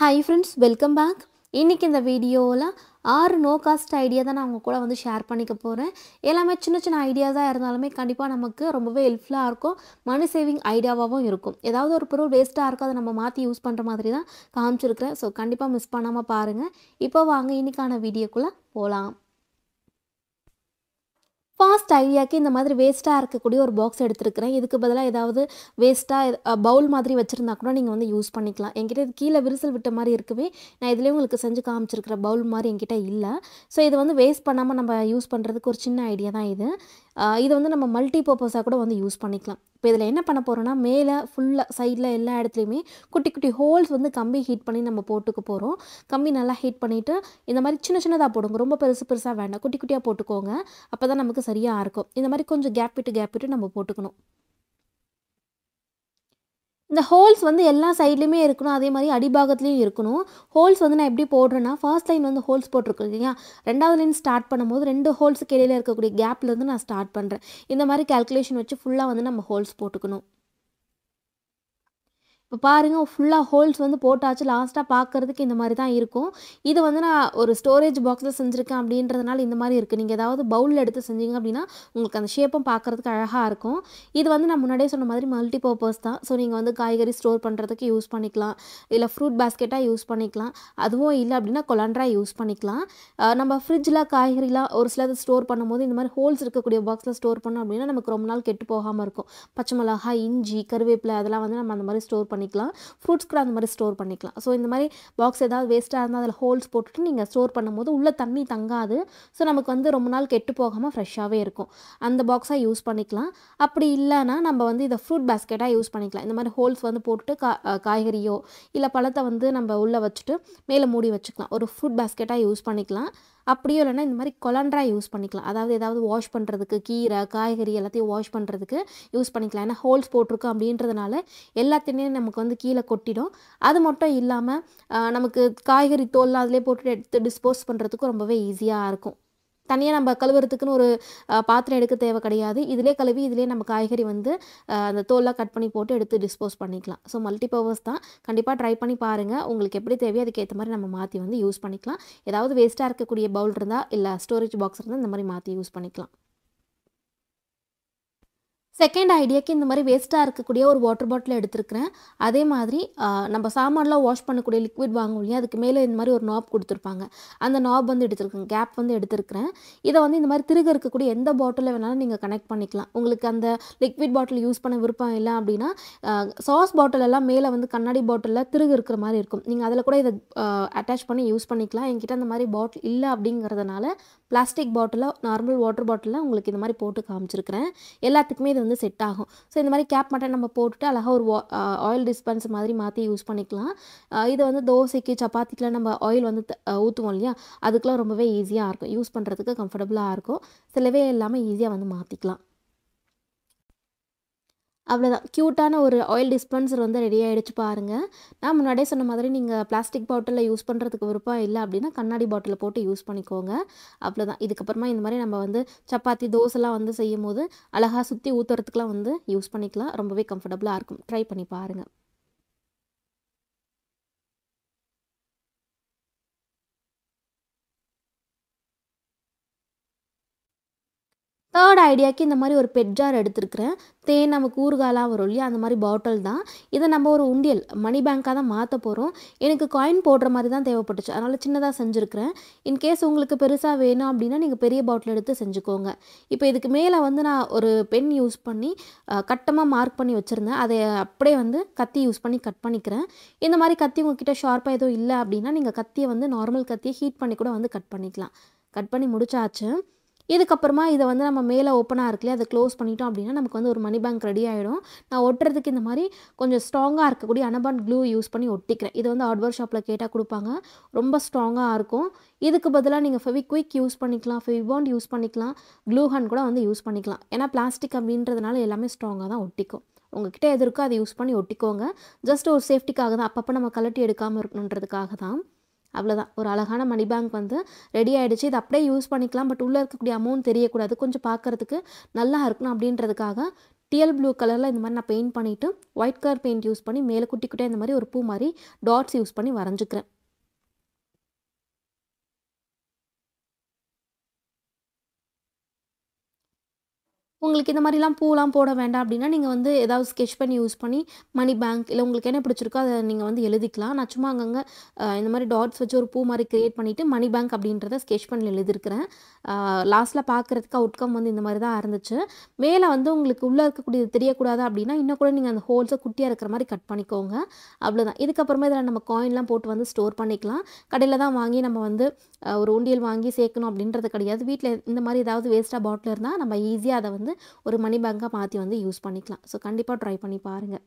hi friends welcome back இன்றைக்கி இந்த வீடியோவில் ஆறு நோ காஸ்ட் ஐடியா தான் நான் உங்கள் கூட வந்து ஷேர் பண்ணிக்க போகிறேன் எல்லாமே சின்ன சின்ன ஐடியாஸாக இருந்தாலுமே கண்டிப்பாக நமக்கு ரொம்பவே ஹெல்ப்ஃபுல்லாக இருக்கும் மணி சேவிங் ஐடியாவாகவும் இருக்கும் ஏதாவது ஒரு பொருள் வேஸ்ட்டாக இருக்கும் அதை நம்ம மாற்றி யூஸ் பண்ணுற மாதிரி தான் காமிச்சிருக்கிறேன் ஸோ கண்டிப்பாக மிஸ் பண்ணாமல் பாருங்கள் இப்போ வாங்க இன்றைக்கான வீடியோக்குள்ளே போகலாம் ஃபாஸ்ட் ஐடியாவுக்கு இந்த மாதிரி வேஸ்ட்டாக இருக்கக்கூடிய ஒரு பாக்ஸ் எடுத்துருக்கிறேன் இதுக்கு பதிலாக ஏதாவது வேஸ்ட்டாக பவுல் மாதிரி வச்சுருந்தா கூட நீங்கள் வந்து யூஸ் பண்ணிக்கலாம் என்கிட்ட இது கீழே விரிசல் விட்ட மாதிரி இருக்கவே நான் இதிலே உங்களுக்கு செஞ்சு காமிச்சிருக்கிற பவுல் மாதிரி என்கிட்ட இல்லை ஸோ இது வந்து வேஸ்ட் பண்ணாமல் நம்ம யூஸ் பண்ணுறதுக்கு ஒரு சின்ன ஐடியா தான் இது இதை வந்து நம்ம மல்டி பர்பஸாக கூட வந்து யூஸ் பண்ணிக்கலாம் இப்போ இதில் என்ன பண்ண போகிறோன்னா மேலே ஃபுல்லாக சைடில் எல்லா இடத்துலையுமே குட்டி குட்டி ஹோல்ஸ் வந்து கம்பி ஹீட் பண்ணி நம்ம போட்டுக்க போகிறோம் கம்பி நல்லா ஹீட் பண்ணிவிட்டு இந்த மாதிரி சின்ன சின்னதாக போடுங்க ரொம்ப பெருசு பெருசாக வேண்டாம் குட்டி குட்டியாக போட்டுக்கோங்க அப்போ தான் நமக்கு சரியாக இருக்கும் இந்த மாதிரி கொஞ்சம் கேப் விட்டு கேப் விட்டு நம்ம போட்டுக்கணும் இந்த ஹோல்ஸ் வந்து எல்லா சைட்லேயுமே இருக்கணும் அதே மாதிரி அடிபாகத்துலேயும் இருக்கணும் ஹோல்ஸ் வந்து நான் எப்படி போடுறேன்னா ஃபர்ஸ்ட் லைன் வந்து ஹோல்ஸ் போட்டிருக்கோம் இல்லையா ரெண்டாவது லைன் ஸ்டார்ட் பண்ணும்போது ரெண்டு ஹோல்ஸுக்கு இடையில இருக்கக்கூடிய கேப்லேருந்து நான் ஸ்டார்ட் பண்ணுறேன் இந்த மாதிரி கேல்குலேஷன் வச்சு ஃபுல்லாக வந்து நம்ம ஹோல்ஸ் போட்டுக்கணும் இப்போ பாருங்கள் ஃபுல்லாக ஹோல்ஸ் வந்து போட்டாச்சு லாஸ்ட்டாக பார்க்குறதுக்கு இந்த மாதிரி தான் இருக்கும் இது வந்து நான் ஒரு ஸ்டோரேஜ் பாக்ஸில் செஞ்சுருக்கேன் அப்படின்றதுனால இந்த மாதிரி இருக்குது நீங்கள் ஏதாவது பவுலில் எடுத்து செஞ்சீங்க அப்படின்னா உங்களுக்கு அந்த ஷேப்பும் பார்க்குறதுக்கு அழகாக இருக்கும் இது வந்து நான் முன்னாடியே சொன்ன மாதிரி மல்டி பர்பஸ் தான் ஸோ நீங்கள் வந்து காய்கறி ஸ்டோர் பண்ணுறதுக்கு யூஸ் பண்ணிக்கலாம் இல்லை ஃப்ரூட் பேஸ்கெட்டாக யூஸ் பண்ணிக்கலாம் அதுவும் இல்லை அப்படின்னா கொலாண்ட்ரா யூஸ் பண்ணிக்கலாம் நம்ம ஃப்ரிட்ஜில் காய்கறிலாம் ஒரு சிலது ஸ்டோர் பண்ணும்போது இந்த மாதிரி ஹோல்ஸ் இருக்கக்கூடிய பாக்ஸில் ஸ்டோர் பண்ணோம் அப்படின்னா நமக்கு ரொம்ப நாள் கெட்டு போகாமல் இருக்கும் பச்சை மிளகாய் இஞ்சி கருவேப்பிலை அதெல்லாம் வந்து நம்ம அந்த மாதிரி ஸ்டோர் பண்ணி பண்ணிக்கலாம் ஃப்ரூட்ஸ் கூட அந்த மாதிரி ஸ்டோர் பண்ணிக்கலாம் ஸோ இந்த மாதிரி பாக்ஸ் ஏதாவது வேஸ்ட்டாக இருந்தால் அதில் ஹோல்ஸ் போட்டுட்டு நீங்கள் ஸ்டோர் பண்ணும்போது உள்ளே தண்ணி தங்காது ஸோ நமக்கு வந்து ரொம்ப நாள் கெட்டு போகாமல் ஃப்ரெஷ்ஷாகவே இருக்கும் அந்த பாக்ஸாக யூஸ் பண்ணிக்கலாம் அப்படி இல்லைனா நம்ம வந்து இதை ஃப்ரூட் பேஸ்கெட்டாக யூஸ் பண்ணிக்கலாம் இந்த மாதிரி ஹோல்ஸ் வந்து போட்டுட்டு கா காய்கறியோ இல்லை பழத்தை வந்து நம்ம உள்ளே வச்சுட்டு மேலே மூடி வச்சுக்கலாம் ஒரு ஃப்ரூட் பேஸ்கெட்டாக யூஸ் பண்ணிக்கலாம் அப்படியும் இல்லைனா இந்த மாதிரி கொலண்டரா யூஸ் பண்ணிக்கலாம் அதாவது ஏதாவது வாஷ் பண்ணுறதுக்கு கீரை காய்கறி எல்லாத்தையும் வாஷ் பண்ணுறதுக்கு யூஸ் பண்ணிக்கலாம் ஏன்னா ஹோல்ஸ் போட்டிருக்கோம் அப்படின்றதுனால எல்லாத்தையுமே நமக்கு வந்து கீழே கொட்டிடும் அது மட்டும் இல்லாமல் நமக்கு காய்கறி தோல்லாம் அதிலே போட்டு எடுத்து டிஸ்போஸ் பண்ணுறதுக்கும் ரொம்பவே ஈஸியாக இருக்கும் தனியாக நம்ம கழுவுறதுக்குன்னு ஒரு பாத்திரம் எடுக்க தேவை கிடையாது இதிலே கழுவி இதிலே நம்ம காய்கறி வந்து அந்த தோல்லாம் கட் பண்ணி போட்டு எடுத்து டிஸ்போஸ் பண்ணிக்கலாம் ஸோ மல்டி பவர்ஸ் தான் கண்டிப்பாக ட்ரை பண்ணி பாருங்கள் உங்களுக்கு எப்படி தேவையோ அதுக்கேற்ற மாதிரி நம்ம மாற்றி வந்து யூஸ் பண்ணிக்கலாம் ஏதாவது வேஸ்ட்டாக இருக்கக்கூடிய பவுல் இருந்தால் இல்லை ஸ்டோரேஜ் பாக்ஸ் இருந்தால் இந்த மாதிரி மாற்றி யூஸ் பண்ணிக்கலாம் செகண்ட் ஐடியாக்கு இந்த மாதிரி வேஸ்ட்டாக இருக்கக்கூடிய ஒரு வாட்டர் பாட்டில் எடுத்துருக்குறேன் அதே மாதிரி நம்ம சாமான்லாம் வாஷ் பண்ணக்கூடிய லிக்விட் வாங்கும் இல்லையா அதுக்கு மேலே இந்த மாதிரி ஒரு நாப் கொடுத்துருப்பாங்க அந்த நாப் வந்து எடுத்துருக்கேன் கேப் வந்து எடுத்துருக்குறேன் இதை வந்து இந்த மாதிரி திருக இருக்கக்கூடிய எந்த பாட்டிலில் வேணாலும் நீங்கள் கனெக்ட் பண்ணிக்கலாம் உங்களுக்கு அந்த லிக்விட் பாட்டில் யூஸ் பண்ண விருப்பம் இல்லை அப்படின்னா சாஸ் பாட்டில் எல்லாம் மேலே வந்து கண்ணாடி பாட்டிலில் திருகு இருக்கிற மாதிரி இருக்கும் நீங்கள் அதில் கூட இதை அட்டாச் பண்ணி யூஸ் பண்ணிக்கலாம் என்கிட்ட அந்த மாதிரி பாட்டில் இல்லை அப்படிங்கிறதுனால பிளாஸ்டிக் பாட்டிலில் நார்மல் வாட்டர் பாட்டிலில் உங்களுக்கு இந்த மாதிரி போட்டு காமிச்சிருக்கிறேன் எல்லாத்துக்குமே இது வந்து வந்து செட் ஆகும் ஸோ இந்த மாதிரி கேப் மட்டும் நம்ம போட்டுட்டு அழகாக ஒரு ஆயில் டிஸ்பென்ஸ் மாதிரி மாற்றி யூஸ் பண்ணிக்கலாம் இதை வந்து தோசைக்கு சப்பாத்திக்கெலாம் நம்ம ஆயில் வந்து ஊற்றுவோம் இல்லையா அதுக்கெலாம் ரொம்பவே ஈஸியாக இருக்கும் யூஸ் பண்ணுறதுக்கு கம்ஃபர்டபுளாக இருக்கும் சிலவே இல்லாமல் ஈஸியாக வந்து மாற்றிக்கலாம் அவ்வளோதான் க்யூட்டான ஒரு ஆயில் டிஸ்பென்சர் வந்து ரெடி ஆகிடுச்சு பாருங்கள் நான் முன்னாடியே சொன்ன மாதிரி நீங்கள் பிளாஸ்டிக் பாட்டிலில் யூஸ் பண்ணுறதுக்கு விருப்பம் இல்லை அப்படின்னா கண்ணாடி பாட்டிலில் போட்டு யூஸ் பண்ணிக்கோங்க அவ்வளோதான் இதுக்கப்புறமா இந்த மாதிரி நம்ம வந்து சப்பாத்தி தோசைலாம் வந்து செய்யும் போது அழகாக சுற்றி ஊற்றுறதுக்குலாம் வந்து யூஸ் பண்ணிக்கலாம் ரொம்பவே கம்ஃபர்டபுளாக இருக்கும் ட்ரை பண்ணி பாருங்கள் தேர்ட் ஐடியாவுக்கு இந்த மாதிரி ஒரு பெட் ஜார் எடுத்துருக்கிறேன் தேன் நம்ம கூறுகாலாக வரும் இல்லையா அந்த மாதிரி பாட்டில் தான் இதை நம்ம ஒரு உண்டியல் மணி பேங்க்காக தான் மாற்ற போகிறோம் எனக்கு காயின் போடுற மாதிரி தான் தேவைப்பட்டுச்சு அதனால் சின்னதாக செஞ்சுருக்கிறேன் இன்கேஸ் உங்களுக்கு பெருசாக வேணும் அப்படின்னா நீங்கள் பெரிய பாட்டில் எடுத்து செஞ்சுக்கோங்க இப்போ இதுக்கு மேலே வந்து நான் ஒரு பென் யூஸ் பண்ணி கட்டமாக மார்க் பண்ணி வச்சுருந்தேன் அதை அப்படியே வந்து கத்தி யூஸ் பண்ணி கட் பண்ணிக்கிறேன் இந்த மாதிரி கத்தி உங்ககிட்ட ஷார்ப்பாக எதுவும் இல்லை அப்படின்னா நீங்கள் கத்தியை வந்து நார்மல் கத்தியை ஹீட் பண்ணி கூட வந்து கட் பண்ணிக்கலாம் கட் பண்ணி முடிச்சாச்சு இதுக்கப்புறமா இதை வந்து நம்ம மேலே ஓப்பனாக இருக்குல்லையே அதை க்ளோஸ் பண்ணிட்டோம் அப்படின்னா நமக்கு வந்து ஒரு மணி பேங்க் ரெடி ஆகிடும் நான் ஒட்டுறதுக்கு இந்த மாதிரி கொஞ்சம் ஸ்ட்ராங்காக இருக்கக்கூடிய அனபான் க்ளூ யூஸ் பண்ணி ஒட்டிக்கிறேன் இது வந்து ஹார்ட்வேர் ஷாப்பில் கேட்டால் கொடுப்பாங்க ரொம்ப ஸ்ட்ராங்காக இருக்கும் இதுக்கு பதிலாக நீங்கள் ஃபெவி குயிக் யூஸ் பண்ணிக்கலாம் ஃபெவிபாண்ட் யூஸ் பண்ணிக்கலாம் க்ளூ க்ளூஹன் கூட வந்து யூஸ் பண்ணிக்கலாம் ஏன்னா பிளாஸ்டிக் அப்படின்றதுனால எல்லாமே ஸ்ட்ராங்காக தான் ஒட்டிக்கும் உங்ககிட்ட எது இருக்கோ அதை யூஸ் பண்ணி ஒட்டிக்கோங்க ஜஸ்ட் ஒரு சேஃப்டிக்காக தான் அப்பப்போ நம்ம கலட்டி எடுக்காமல் இருக்கணுன்றதுக்காக தான் அவ்வளோதான் ஒரு அழகான மணி பேங்க் வந்து ரெடி ஆகிடுச்சு இது அப்படியே யூஸ் பண்ணிக்கலாம் பட் உள்ளே இருக்கக்கூடிய அமௌண்ட் தெரியக்கூடாது கொஞ்சம் பார்க்குறதுக்கு நல்லா இருக்கணும் அப்படின்றதுக்காக டிஎல் ப்ளூ கலரில் இந்த மாதிரி நான் பெயிண்ட் பண்ணிவிட்டு ஒயிட் கலர் பெயிண்ட் யூஸ் பண்ணி மேலே குட்டி குட்டியாக இந்த மாதிரி ஒரு பூ மாதிரி டாட்ஸ் யூஸ் பண்ணி வரைஞ்சிக்கிறேன் உங்களுக்கு இந்த மாதிரிலாம் பூலாம் போட வேண்டாம் அப்படின்னா நீங்கள் வந்து ஏதாவது ஸ்கெச் பண்ணி யூஸ் பண்ணி மணி பேங்க் இல்லை உங்களுக்கு என்ன பிடிச்சிருக்கோ அதை நீங்கள் வந்து எழுதிக்கலாம் நான் சும்மா அங்கங்கே இந்த மாதிரி டாட்ஸ் வச்சு ஒரு பூ மாதிரி க்ரியேட் பண்ணிவிட்டு மணி பேங்க் அப்படின்றத ஸ்கெச் பண்ணி எழுதியிருக்கிறேன் லாஸ்ட்டில் பார்க்குறதுக்கு அவுட்கம் வந்து இந்த மாதிரி தான் இருந்துச்சு மேலே வந்து உங்களுக்கு உள்ளே இருக்கக்கூடியது தெரியக்கூடாது அப்படின்னா இன்னும் கூட நீங்கள் அந்த ஹோல்ஸை குட்டியாக இருக்கிற மாதிரி கட் பண்ணிக்கோங்க அவ்வளோதான் இதுக்கப்புறமே இதில் நம்ம காயின்லாம் போட்டு வந்து ஸ்டோர் பண்ணிக்கலாம் கடையில் தான் வாங்கி நம்ம வந்து ஒரு உண்டியல் வாங்கி சேர்க்கணும் அப்படின்றது கிடையாது வீட்டில் இந்த மாதிரி ஏதாவது வேஸ்ட்டாக பாட்டில் இருந்தால் நம்ம ஈஸியாக அதை வந்து வந்து ஒரு மணி பேங்காக மாற்றி வந்து யூஸ் பண்ணிக்கலாம் ஸோ கண்டிப்பாக ட்ரை பண்ணி பாருங்கள்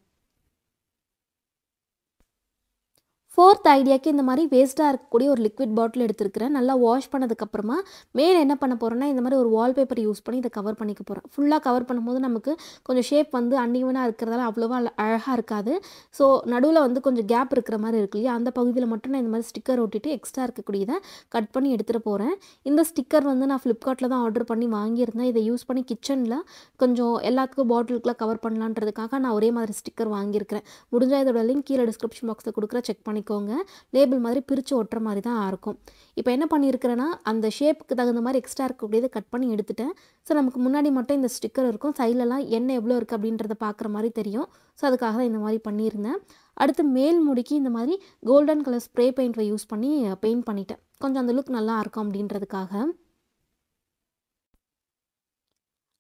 ஃபோர்த் ஐடியாக்கு இந்த மாதிரி வேஸ்ட்டாக இருக்கக்கூடிய ஒரு லிக்விட் பாட்டில் எடுத்துருக்கிறேன் நல்லா வாஷ் பண்ணதுக்கப்புறமா மேலே என்ன பண்ண போகிறேன்னா இந்த மாதிரி ஒரு வால்பேப்பர் யூஸ் பண்ணி இதை கவர் பண்ணிக்க போகிறேன் ஃபுல்லாக கவர் பண்ணும்போது நமக்கு கொஞ்சம் ஷேப் வந்து அன்னிவனாக இருக்கிறதால அவ்வளோவா அழகாக இருக்காது ஸோ நடுவில் வந்து கொஞ்சம் கேப் இருக்கிற மாதிரி இருக்கு இல்லையா அந்த பகுதியில் மட்டும் நான் இந்த மாதிரி ஸ்டிக்கர் ஒட்டிட்டு எக்ஸ்ட்ரா இருக்கக்கூடியதை கட் பண்ணி எடுத்துகிட்டு போகிறேன் இந்த ஸ்டிக்கர் வந்து நான் ஃப்ளிப்கார்ட்டில் தான் ஆர்டர் பண்ணி வாங்கியிருந்தேன் இதை யூஸ் பண்ணி கிச்சனில் கொஞ்சம் எல்லாத்துக்கும் பாட்டிலுக்குலாம் கவர் பண்ணலான்றதுக்காக நான் ஒரே மாதிரி ஸ்டிக்கர் வாங்கியிருக்கிறேன் முடிஞ்சால் இதோட லிங்க் கீழே டிஸ்கிரிப்ஷன் பாக்ஸில் கொடுக்குற செக் பண்ணி பண்ணிக்கோங்க லேபிள் மாதிரி பிரித்து ஒட்டுற மாதிரி தான் இருக்கும் இப்போ என்ன பண்ணியிருக்கிறேன்னா அந்த ஷேப்புக்கு தகுந்த மாதிரி எக்ஸ்ட்ரா இருக்கக்கூடியதை கட் பண்ணி எடுத்துட்டேன் ஸோ நமக்கு முன்னாடி மட்டும் இந்த ஸ்டிக்கர் இருக்கும் சைட்லலாம் என்ன எவ்வளோ இருக்குது அப்படின்றத பார்க்குற மாதிரி தெரியும் ஸோ அதுக்காக தான் இந்த மாதிரி பண்ணியிருந்தேன் அடுத்து மேல் முடிக்கி இந்த மாதிரி கோல்டன் கலர் ஸ்ப்ரே பெயிண்ட்டை யூஸ் பண்ணி பெயிண்ட் பண்ணிட்டேன் கொஞ்சம் அந்த லுக் நல்லா இருக்கும் அப்படின்றதுக்காக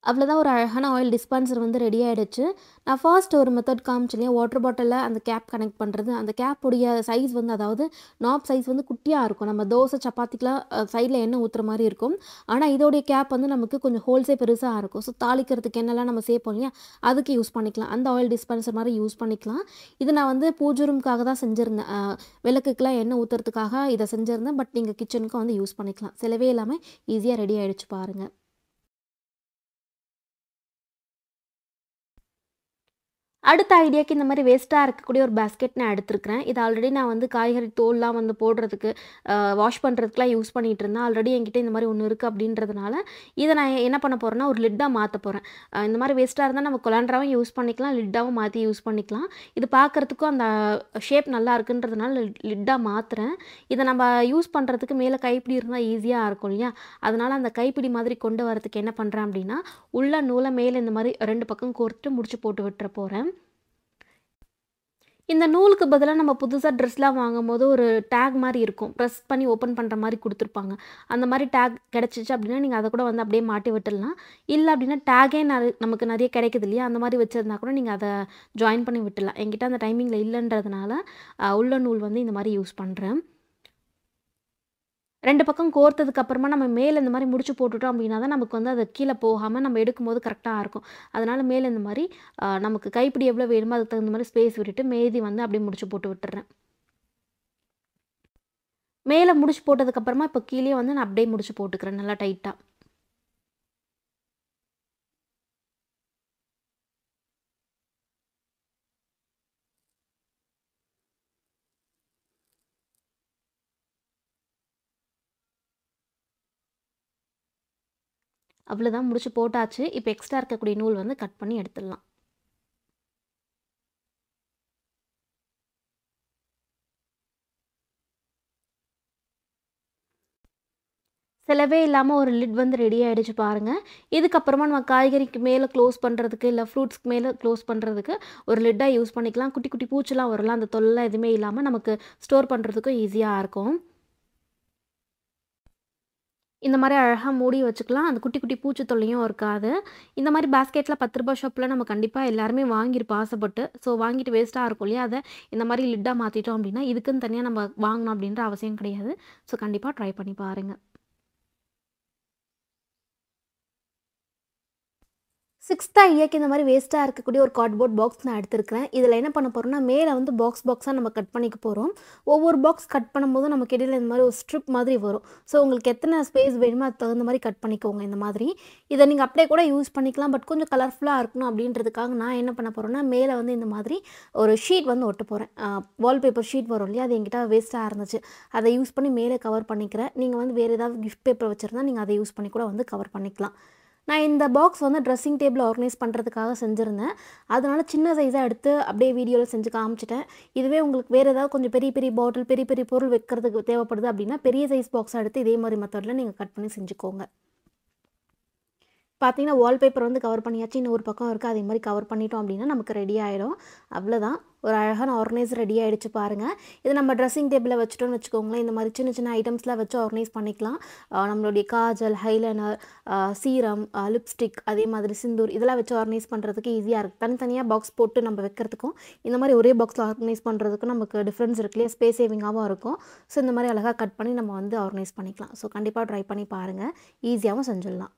அவ்வளோதான் ஒரு அழகான ஆயில் டிஸ்பென்சர் வந்து ரெடி ஆகிடுச்சு நான் ஃபர்ஸ்ட் ஒரு மெத்தட் காமிச்சிலேயே வாட்டர் பாட்டிலில் அந்த கேப் கனெக்ட் பண்ணுறது அந்த கேப்புடைய சைஸ் வந்து அதாவது நாப் சைஸ் வந்து குட்டியாக இருக்கும் நம்ம தோசை சப்பாத்திக்கெலாம் சைடில் எண்ணெய் ஊற்றுற மாதிரி இருக்கும் ஆனால் இதோடைய கேப் வந்து நமக்கு கொஞ்சம் ஹோல்சே பெருசாக இருக்கும் ஸோ தாளிக்கிறதுக்கு என்னெல்லாம் நம்ம சேர்ப்போம் இல்லையா அதுக்கு யூஸ் பண்ணிக்கலாம் அந்த ஆயில் டிஸ்பென்சர் மாதிரி யூஸ் பண்ணிக்கலாம் இது நான் வந்து பூஜை ரூமுக்காக தான் செஞ்சுருந்தேன் விளக்குக்கெலாம் எண்ணெய் ஊற்றுறதுக்காக இதை செஞ்சுருந்தேன் பட் நீங்கள் கிச்சனுக்கும் வந்து யூஸ் பண்ணிக்கலாம் செலவே இல்லாமல் ஈஸியாக ரெடி ஆகிடுச்சு பாருங்கள் அடுத்த ஐடியாவுக்கு இந்த மாதிரி வேஸ்ட்டாக இருக்கக்கூடிய ஒரு பேஸ்கெட் நான் எடுத்துருக்கிறேன் இது ஆல்ரெடி நான் வந்து காய்கறி தோல்லாம் வந்து போடுறதுக்கு வாஷ் பண்ணுறதுக்குலாம் யூஸ் பண்ணிகிட்டு இருந்தேன் ஆல்ரெடி என்கிட்ட இந்த மாதிரி ஒன்று இருக்குது அப்படின்றதுனால இதை நான் என்ன பண்ண போகிறேன்னா ஒரு லிட்டாக மாற்ற போகிறேன் இந்த மாதிரி வேஸ்ட்டாக இருந்தால் நம்ம குழந்தாவும் யூஸ் பண்ணிக்கலாம் லிட்டாகவும் மாற்றி யூஸ் பண்ணிக்கலாம் இது பார்க்குறதுக்கும் அந்த ஷேப் நல்லா இருக்குன்றதுனால லிட்டாக மாற்றுறேன் இதை நம்ம யூஸ் பண்ணுறதுக்கு மேலே கைப்பிடி இருந்தால் ஈஸியாக இருக்கும் இல்லையா அதனால் அந்த கைப்பிடி மாதிரி கொண்டு வரதுக்கு என்ன பண்ணுறேன் அப்படின்னா உள்ள நூலை மேலே இந்த மாதிரி ரெண்டு பக்கம் கோர்த்துட்டு முடிச்சு போட்டு விட்டுற போகிறேன் இந்த நூலுக்கு பதிலாக நம்ம புதுசாக ட்ரெஸ்லாம் வாங்கும் போது ஒரு டேக் மாதிரி இருக்கும் ப்ரெஸ் பண்ணி ஓப்பன் பண்ணுற மாதிரி கொடுத்துருப்பாங்க அந்த மாதிரி டேக் கிடச்சிச்சு அப்படின்னா நீங்கள் அதை கூட வந்து அப்படியே மாட்டி விட்டுடலாம் இல்லை அப்படின்னா டேகே நமக்கு நிறைய கிடைக்குது இல்லையா அந்த மாதிரி வச்சுருந்தா கூட நீங்கள் அதை ஜாயின் பண்ணி விட்டுடலாம் என்கிட்ட அந்த டைமிங்கில் இல்லைன்றதுனால உள்ள நூல் வந்து இந்த மாதிரி யூஸ் பண்ணுறேன் ரெண்டு பக்கம் கோர்த்ததுக்கு அப்புறமா நம்ம மேலே இந்த மாதிரி முடிச்சு போட்டுட்டோம் அப்படின்னா தான் நமக்கு வந்து அது கீழே போகாமல் நம்ம எடுக்கும்போது கரெக்டாக இருக்கும் அதனால் மேலே இந்த மாதிரி நமக்கு கைப்பிடி எவ்வளோ வேணுமோ அதுக்கு தகுந்த மாதிரி ஸ்பேஸ் விட்டுட்டு மேதி வந்து அப்படியே முடிச்சு போட்டு விட்டுறேன் மேலே முடிச்சு போட்டதுக்கப்புறமா இப்போ கீழே வந்து நான் அப்படியே முடிச்சு போட்டுக்கிறேன் நல்லா டைட்டாக அவ்வளோதான் முடிச்சு போட்டாச்சு இப்போ எக்ஸ்ட்ரா இருக்கக்கூடிய நூல் வந்து கட் பண்ணி எடுத்துடலாம் செலவே இல்லாமல் ஒரு லிட் வந்து ரெடி ஆகிடுச்சு பாருங்கள் இதுக்கப்புறமா நம்ம காய்கறிக்கு மேலே க்ளோஸ் பண்ணுறதுக்கு இல்லை ஃப்ரூட்ஸ்க்கு மேலே க்ளோஸ் பண்ணுறதுக்கு ஒரு லிட்டாக யூஸ் பண்ணிக்கலாம் குட்டி குட்டி பூச்செலாம் வரலாம் அந்த தொல்லை எதுவுமே இல்லாமல் நமக்கு ஸ்டோர் பண்ணுறதுக்கும் ஈஸியாக இருக்கும் இந்த மாதிரி அழகாக மூடி வச்சுக்கலாம் அந்த குட்டி குட்டி பூச்சி தொல்லையும் இருக்காது இந்த மாதிரி பேஸ்கெட்டில் பத்து ரூபாய் ஷாப்பில் நம்ம கண்டிப்பாக எல்லாருமே வாங்கியிருப்போம் ஆசைப்பட்டு ஸோ வாங்கிட்டு வேஸ்ட்டாக இருக்கும் இல்லையா அதை இந்த மாதிரி லிட்டாக மாற்றிட்டோம் அப்படின்னா இதுக்குன்னு தனியாக நம்ம வாங்கணும் அப்படின்ற அவசியம் கிடையாது ஸோ கண்டிப்பாக ட்ரை பண்ணி பாருங்கள் சிக்ஸ்த்தாக ஐயாக்கு இந்த மாதிரி வேஸ்ட்டாக இருக்கக்கூடிய ஒரு கார்ட்போர்ட் பாக்ஸ் நான் எடுத்துருக்கிறேன் இதில் என்ன பண்ண போகிறோம்னா மேலே வந்து பாக்ஸ் பாக்ஸாக நம்ம கட் பண்ணிக்க போகிறோம் ஒவ்வொரு பாக்ஸ் கட் பண்ணும்போது நமக்கு இடையில் இந்த மாதிரி ஒரு ஸ்ட்ரிப் மாதிரி வரும் ஸோ உங்களுக்கு எத்தனை ஸ்பேஸ் வேணுமோ அது தகுந்த மாதிரி கட் பண்ணிக்கோங்க இந்த மாதிரி இதை நீங்கள் அப்படியே கூட யூஸ் பண்ணிக்கலாம் பட் கொஞ்சம் கலர்ஃபுல்லாக இருக்கணும் அப்படின்றதுக்காக நான் என்ன பண்ண போகிறேன்னா மேலே வந்து இந்த மாதிரி ஒரு ஷீட் வந்து ஒட்ட போகிறேன் வால்பேப்பர் ஷீட் வரும் இல்லையா அது எங்கிட்ட வேஸ்ட்டாக இருந்துச்சு அதை யூஸ் பண்ணி மேலே கவர் பண்ணிக்கிறேன் நீங்கள் வந்து வேறு ஏதாவது கிஃப்ட் பேப்பர் வச்சுருந்தா நீங்கள் அதை யூஸ் பண்ணி கூட வந்து கவர் பண்ணிக்கலாம் நான் இந்த பாக்ஸ் வந்து ட்ரெஸ்ஸிங் டேபிள் ஆர்கனைஸ் பண்ணுறதுக்காக செஞ்சுருந்தேன் அதனால் சின்ன சைஸாக எடுத்து அப்படியே வீடியோவில் செஞ்சு காமிச்சிட்டேன் இதுவே உங்களுக்கு வேறு ஏதாவது கொஞ்சம் பெரிய பெரிய பாட்டில் பெரிய பெரிய பொருள் வைக்கிறதுக்கு தேவைப்படுது அப்படின்னா பெரிய சைஸ் பாக்ஸாக எடுத்து இதே மாதிரி மெத்தடில் நீங்கள் கட் பண்ணி செஞ்சுக்கோங்க பார்த்தீங்கன்னா வால்பேப்பர் வந்து கவர் பண்ணியாச்சு இன்னும் ஒரு பக்கம் இருக்குது அதே மாதிரி கவர் பண்ணிட்டோம் அப்படின்னா நமக்கு ரெடி ஆகிடும் அவ்வளோதான் ஒரு அழகான ஆர்கனைஸ் ரெடி ஆகிடுச்சு பாருங்கள் இதை நம்ம ட்ரெஸ்ஸிங் டேபிளில் வச்சுட்டோம்னு வச்சுக்கோங்களேன் இந்த மாதிரி சின்ன சின்ன ஐட்டம்ஸ்லாம் வச்சு ஆர்கனைஸ் பண்ணிக்கலாம் நம்மளுடைய காஜல் ஹைலைனர் சீரம் லிப்ஸ்டிக் அதே மாதிரி சிந்தூர் இதெல்லாம் வச்சு ஆர்கனைஸ் பண்ணுறதுக்கு ஈஸியாக இருக்குது தனித்தனியாக பாக்ஸ் போட்டு நம்ம வைக்கிறதுக்கும் இந்த மாதிரி ஒரே பாக்ஸில் ஆர்கனைஸ் பண்ணுறதுக்கும் நமக்கு டிஃப்ரென்ஸ் இருக்கு இல்லையா ஸ்பேஸ் சேவிங்காகவும் இருக்கும் ஸோ இந்த மாதிரி அழகாக கட் பண்ணி நம்ம வந்து ஆர்கனைஸ் பண்ணிக்கலாம் ஸோ கண்டிப்பாக ட்ரை பண்ணி பாருங்கள் ஈஸியாகவும் செஞ்சிடலாம்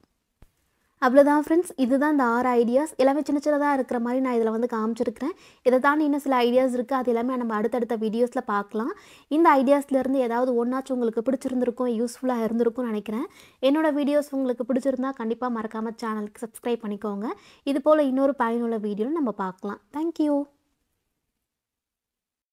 அவ்வளோதான் ஃப்ரெண்ட்ஸ் இதுதான் இந்த ஆறு ஐடியாஸ் எல்லாமே சின்ன சின்னதாக இருக்கிற மாதிரி நான் இதில் வந்து காமிச்சிருக்கிறேன் இதை தான் இன்னும் சில ஐடியாஸ் இருக்குது அது எல்லாமே நம்ம அடுத்தடுத்த வீடியோஸில் பார்க்கலாம் இந்த ஐடியாஸ்லேருந்து ஏதாவது ஒன்றாச்சும் உங்களுக்கு பிடிச்சிருந்துருக்கும் யூஸ்ஃபுல்லாக இருந்திருக்கும்னு நினைக்கிறேன் என்னோட வீடியோஸ் உங்களுக்கு பிடிச்சிருந்தா கண்டிப்பாக மறக்காமல் சேனலுக்கு சப்ஸ்கிரைப் பண்ணிக்கோங்க இது போல் இன்னொரு பயனுள்ள வீடியோவில் நம்ம பார்க்கலாம் தேங்க்யூ